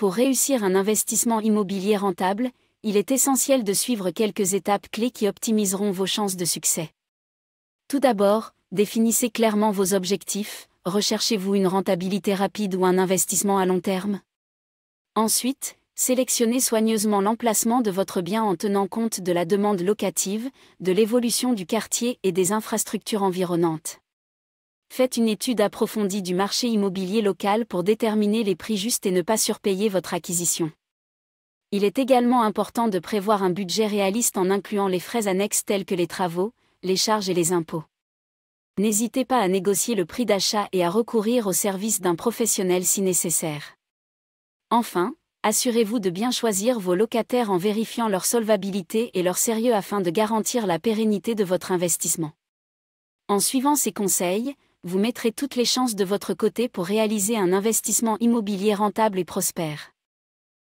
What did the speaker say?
Pour réussir un investissement immobilier rentable, il est essentiel de suivre quelques étapes clés qui optimiseront vos chances de succès. Tout d'abord, définissez clairement vos objectifs, recherchez-vous une rentabilité rapide ou un investissement à long terme Ensuite, sélectionnez soigneusement l'emplacement de votre bien en tenant compte de la demande locative, de l'évolution du quartier et des infrastructures environnantes faites une étude approfondie du marché immobilier local pour déterminer les prix justes et ne pas surpayer votre acquisition. Il est également important de prévoir un budget réaliste en incluant les frais annexes tels que les travaux, les charges et les impôts. N'hésitez pas à négocier le prix d'achat et à recourir au service d'un professionnel si nécessaire. Enfin, assurez-vous de bien choisir vos locataires en vérifiant leur solvabilité et leur sérieux afin de garantir la pérennité de votre investissement. En suivant ces conseils, vous mettrez toutes les chances de votre côté pour réaliser un investissement immobilier rentable et prospère.